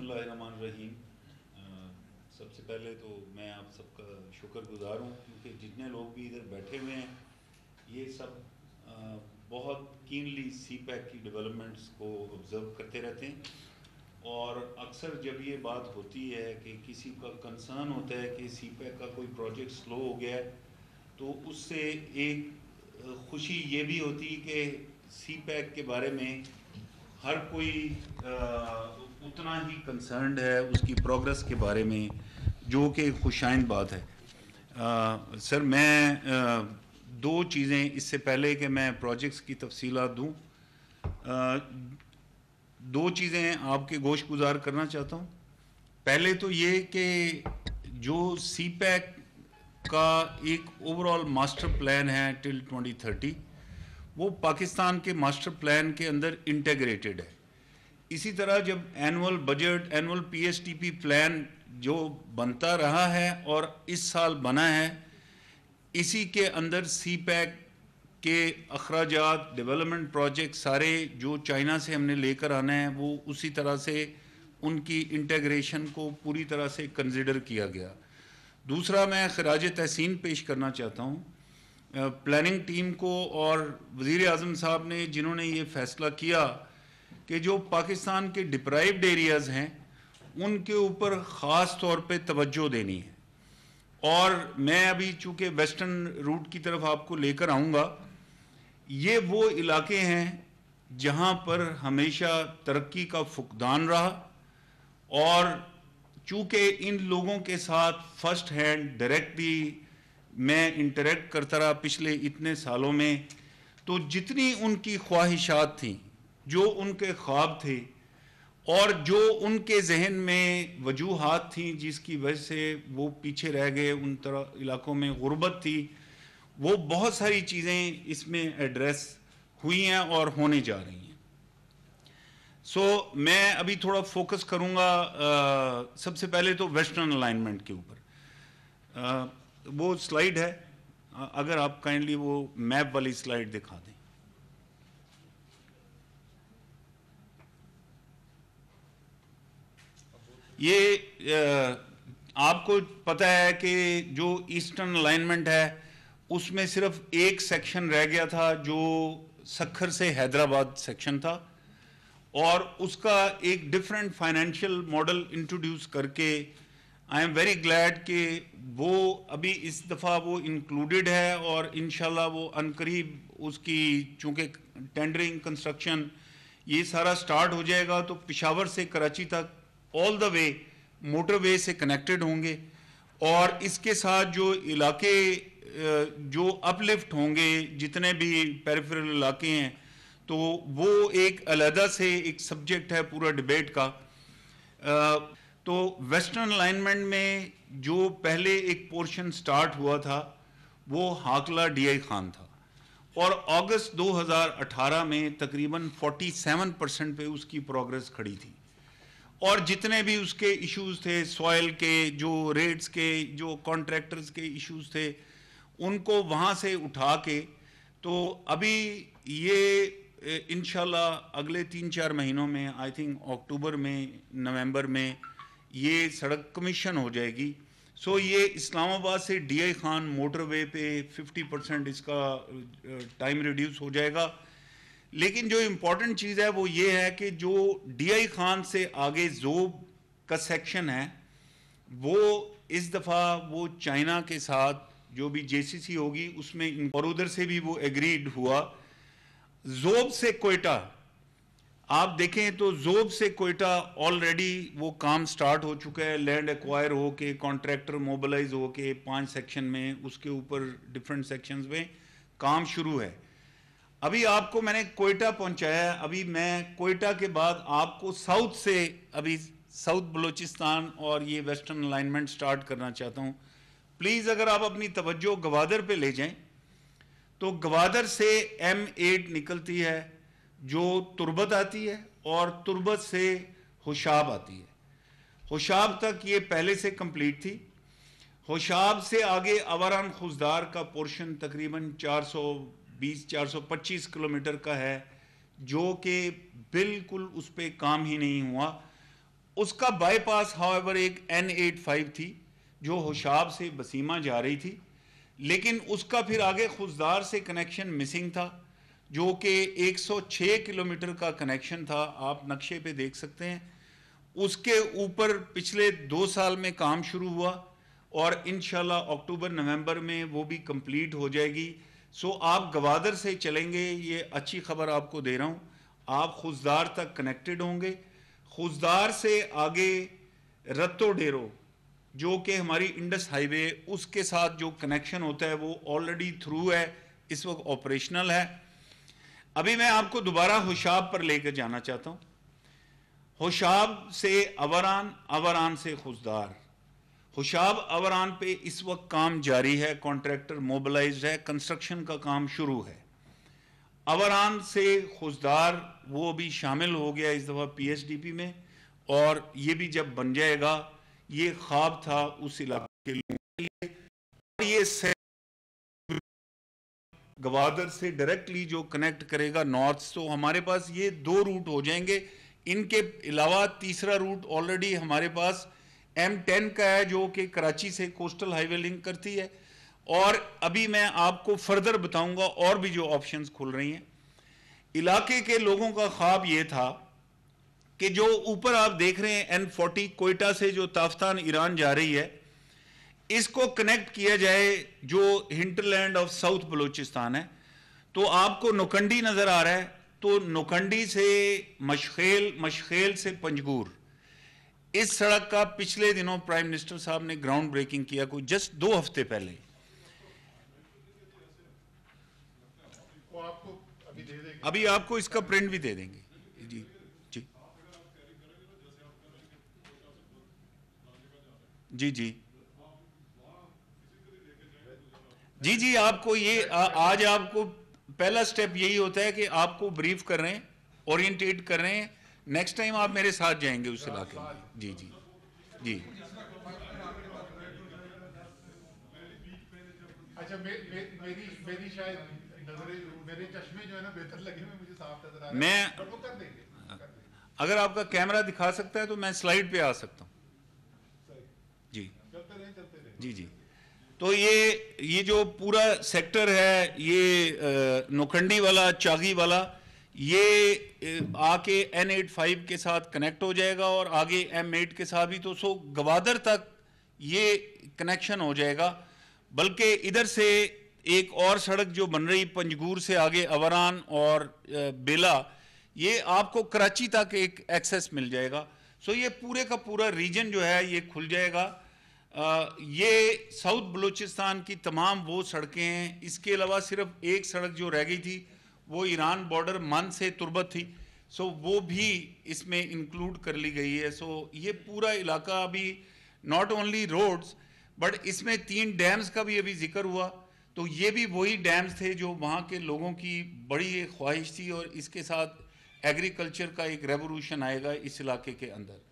बिसमीम सबसे पहले तो मैं आप सबका शुक्रगुजार हूँ क्योंकि जितने लोग भी इधर बैठे हुए हैं ये सब आ, बहुत कीनली सी पैक की डेवलपमेंट्स को ऑब्ज़र्व करते रहते हैं और अक्सर जब ये बात होती है कि किसी का कंसर्न होता है कि सी पैक का कोई प्रोजेक्ट स्लो हो गया है तो उससे एक खुशी ये भी होती है कि सी पैक के बारे में हर कोई आ, उतना ही कंसर्नड है उसकी प्रोग्रेस के बारे में जो कि खुशाइन बात है आ, सर मैं आ, दो चीज़ें इससे पहले कि मैं प्रोजेक्ट्स की तफसीला दूँ दो चीज़ें आपके गोश गुजार करना चाहता हूँ पहले तो ये कि जो सी पैक का एक ओवरऑल मास्टर प्लान है टिल 2030 वो पाकिस्तान के मास्टर प्लान के अंदर इंटेग्रेटेड है इसी तरह जब annual budget annual PSDP plan जो बनता रहा है और इस साल बना है इसी के अंदर सी पैक के अखराज डेवलपमेंट प्रोजेक्ट सारे जो चाइना से हमने लेकर आना है वो उसी तरह से उनकी इंटेग्रेशन को पूरी तरह से कंसिडर किया गया दूसरा मैं खराज तहसीन पेश करना चाहता हूँ प्लानिंग टीम को और वज़ी अजम साहब ने जिन्होंने ये फ़ैसला किया कि जो पाकिस्तान के डिप्राइव्ड एरियाज़ हैं उनके ऊपर ख़ास तौर पे तवज्जो देनी है और मैं अभी चूंकि वेस्टर्न रूट की तरफ आपको लेकर आऊँगा ये वो इलाके हैं जहाँ पर हमेशा तरक्की का फुकदान रहा और चूंकि इन लोगों के साथ फर्स्ट हैंड डायरेक्टली मैं इंटरेक्ट करता रहा पिछले इतने सालों में तो जितनी उनकी ख्वाहिशात थी जो उनके ख्वाब थे और जो उनके जहन में वजूहत थी जिसकी वजह से वो पीछे रह गए उन तरह इलाकों में गुर्बत थी वो बहुत सारी चीज़ें इसमें एड्रेस हुई हैं और होने जा रही हैं सो so, मैं अभी थोड़ा फोकस करूँगा सबसे पहले तो वेस्टर्न अलाइनमेंट के ऊपर वो स्लाइड है अगर आप काइंडली वो मैप वाली स्लाइड दिखा दें ये आपको पता है कि जो ईस्टर्न अलाइनमेंट है उसमें सिर्फ एक सेक्शन रह गया था जो सखर से हैदराबाद सेक्शन था और उसका एक डिफरेंट फाइनेंशियल मॉडल इंट्रोड्यूस करके आई एम वेरी ग्लैड कि वो अभी इस दफ़ा वो इंक्लूडेड है और इन वो अनकरीब उसकी चूँकि टेंडरिंग कंस्ट्रक्शन ये सारा स्टार्ट हो जाएगा तो पिशावर से कराची तक ऑल द वे मोटरवे से कनेक्टेड होंगे और इसके साथ जो इलाके जो अपलिफ्ट होंगे जितने भी पेरिफेरल इलाके हैं तो वो एक अलहदा से एक सब्जेक्ट है पूरा डिबेट का तो वेस्टर्न अलाइनमेंट में जो पहले एक पोर्शन स्टार्ट हुआ था वो हाकला डीआई खान था और अगस्त 2018 में तकरीबन 47 परसेंट पे उसकी प्रोग्रेस खड़ी थी और जितने भी उसके इश्यूज थे सॉयल के जो रेट्स के जो कॉन्ट्रैक्टर्स के इश्यूज थे उनको वहाँ से उठा के तो अभी ये इन अगले तीन चार महीनों में आई थिंक अक्टूबर में नवंबर में ये सड़क कमीशन हो जाएगी सो so, ये इस्लामाबाद से डीआई खान मोटरवे पे 50 परसेंट इसका टाइम रिड्यूस हो जाएगा लेकिन जो इम्पोर्टेंट चीज़ है वो ये है कि जो डीआई खान से आगे जोब का सेक्शन है वो इस दफ़ा वो चाइना के साथ जो भी जेसीसी होगी उसमें और उधर से भी वो एग्रीड हुआ जोब से कोयटा आप देखें तो जोब से कोयटा ऑलरेडी वो काम स्टार्ट हो चुका है लैंड एक्वायर हो के कॉन्ट्रैक्टर मोबिलाइज हो के पांच सेक्शन में उसके ऊपर डिफरेंट सेक्शंस में काम शुरू है अभी आपको मैंने कोयटा पहुंचाया है अभी मैं कोयटा के बाद आपको साउथ से अभी साउथ बलूचिस्तान और ये वेस्टर्न अलाइनमेंट स्टार्ट करना चाहता हूँ प्लीज़ अगर आप अपनी तवज्जो गवादर पे ले जाएं तो गवादर से एम एट निकलती है जो तुरबत आती है और तुरबत से होशाब आती है होशाब तक ये पहले से कंप्लीट थी होशाब से आगे अवरान खुजदार का पोर्शन तकरीबन 400 बीस चार सौ पच्चीस किलोमीटर का है जो कि बिल्कुल उस पर काम ही नहीं हुआ उसका बाईपास हावर एक एन एट फाइव थी जो होशाब से बसीमा जा रही थी लेकिन उसका फिर आगे खुशदार से कनेक्शन मिसिंग था जो कि 106 किलोमीटर का कनेक्शन था आप नक्शे पे देख सकते हैं उसके ऊपर पिछले दो साल में काम शुरू हुआ और इन अक्टूबर नवंबर में वो भी कंप्लीट हो जाएगी सो आप गवादर से चलेंगे ये अच्छी खबर आपको दे रहा हूँ आप खुजदार तक कनेक्टेड होंगे खुजदार से आगे रत्तो डेरो जो कि हमारी इंडस हाईवे उसके साथ जो कनेक्शन होता है वो ऑलरेडी थ्रू है इस वक्त ऑपरेशनल है अभी मैं आपको दोबारा होशाब पर लेकर जाना चाहता हूँ होशाब से अवरान अवरान से खुजदार होशाब अवरान पे इस वक्त काम जारी है कॉन्ट्रैक्टर मोबिलाइज है कंस्ट्रक्शन का काम शुरू है अवरान से खुशदार वो भी शामिल हो गया इस दफ़ा पीएचडीपी में और ये भी जब बन जाएगा ये ख्वाब था उस इलाके के लिए और ये गवादर से डायरेक्टली जो कनेक्ट करेगा नॉर्थ तो हमारे पास ये दो रूट हो जाएंगे इनके अलावा तीसरा रूट ऑलरेडी हमारे पास एम टेन का है जो कि कराची से कोस्टल हाईवे लिंक करती है और अभी मैं आपको फर्दर बताऊंगा और भी जो ऑप्शंस खुल रही हैं इलाके के लोगों का ख्वाब ये था कि जो ऊपर आप देख रहे हैं एन फोर्टी कोयटा से जो ताफ्तान ईरान जा रही है इसको कनेक्ट किया जाए जो हिंटरलैंड ऑफ साउथ बलूचिस्तान है तो आपको नोकंडी नज़र आ रहा है तो नोकंडी से मशखेल मशखेल से पंजगूर इस सड़क का पिछले दिनों प्राइम मिनिस्टर साहब ने ग्राउंड ब्रेकिंग किया कोई जस्ट दो हफ्ते पहले अभी, अभी आपको इसका प्रिंट भी दे देंगे जी जी जी जी जी जी आपको ये आ, आज आपको पहला स्टेप यही होता है कि आपको ब्रीफ कर रहे हैं ओरिएंटेट कर रहे हैं नेक्स्ट टाइम आप मेरे साथ जाएंगे उस इलाके में जी जी जी अच्छा, मैं अगर आपका कैमरा दिखा सकता है तो मैं स्लाइड पे आ सकता हूँ जी चलते रहे, चलते रहे। जी जी तो ये ये जो पूरा सेक्टर है ये नोखंडी वाला चागी वाला ये आके एन एट फाइव के साथ कनेक्ट हो जाएगा और आगे एम एट के साथ भी तो सो गवादर तक ये कनेक्शन हो जाएगा बल्कि इधर से एक और सड़क जो बन रही पंजगूर से आगे अवरान और बेला ये आपको कराची तक एक एक्सेस मिल जाएगा सो ये पूरे का पूरा रीजन जो है ये खुल जाएगा आ, ये साउथ बलूचिस्तान की तमाम वो सड़कें हैं इसके अलावा सिर्फ एक सड़क जो रह गई थी वो ईरान बॉर्डर मान से तुरबत थी सो वो भी इसमें इंक्लूड कर ली गई है सो ये पूरा इलाका अभी नॉट ओनली रोड्स बट इसमें तीन डैम्स का भी अभी जिक्र हुआ तो ये भी वही डैम्स थे जो वहाँ के लोगों की बड़ी एक ख्वाहिश थी और इसके साथ एग्रीकल्चर का एक रेवोल्यूशन आएगा इस इलाके के अंदर